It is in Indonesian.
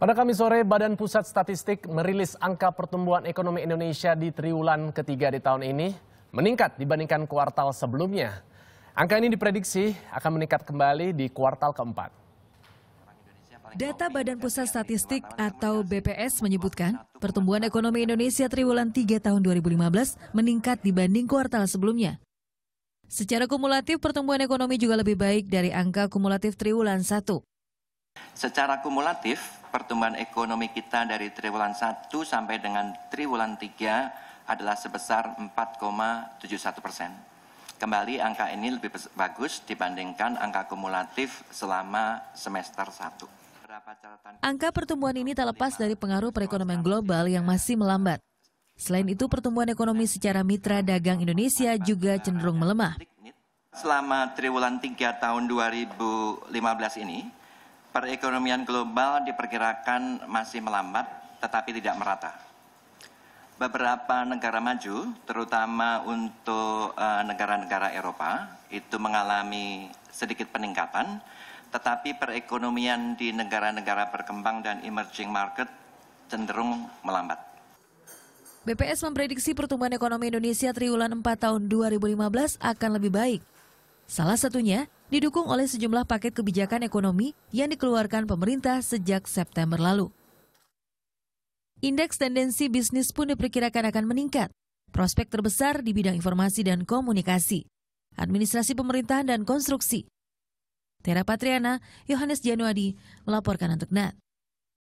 Pada Kamis sore, Badan Pusat Statistik merilis angka pertumbuhan ekonomi Indonesia di triwulan ketiga di tahun ini meningkat dibandingkan kuartal sebelumnya. Angka ini diprediksi akan meningkat kembali di kuartal keempat. Data Badan Pusat Statistik atau BPS menyebutkan, pertumbuhan ekonomi Indonesia triwulan 3 tahun 2015 meningkat dibanding kuartal sebelumnya. Secara kumulatif, pertumbuhan ekonomi juga lebih baik dari angka kumulatif triwulan 1. Secara kumulatif, pertumbuhan ekonomi kita dari triwulan 1 sampai dengan triwulan 3 adalah sebesar 4,71 persen. Kembali angka ini lebih bagus dibandingkan angka kumulatif selama semester 1. Angka pertumbuhan ini tak lepas dari pengaruh perekonomian global yang masih melambat. Selain itu, pertumbuhan ekonomi secara mitra dagang Indonesia juga cenderung melemah. Selama triwulan 3 tahun 2015 ini, perekonomian global diperkirakan masih melambat tetapi tidak merata. Beberapa negara maju, terutama untuk eh, negara-negara uh, Eropa, itu mengalami sedikit peningkatan, tetapi perekonomian di negara-negara berkembang dan emerging market cenderung melambat. BPS memprediksi pertumbuhan ekonomi Indonesia triwulan 4 tahun 2015 akan lebih baik Salah satunya didukung oleh sejumlah paket kebijakan ekonomi yang dikeluarkan pemerintah sejak September lalu. Indeks tendensi bisnis pun diperkirakan akan meningkat. Prospek terbesar di bidang informasi dan komunikasi, administrasi pemerintahan dan konstruksi. Tera Patriana, Yohanes Januadi melaporkan untuk NAT.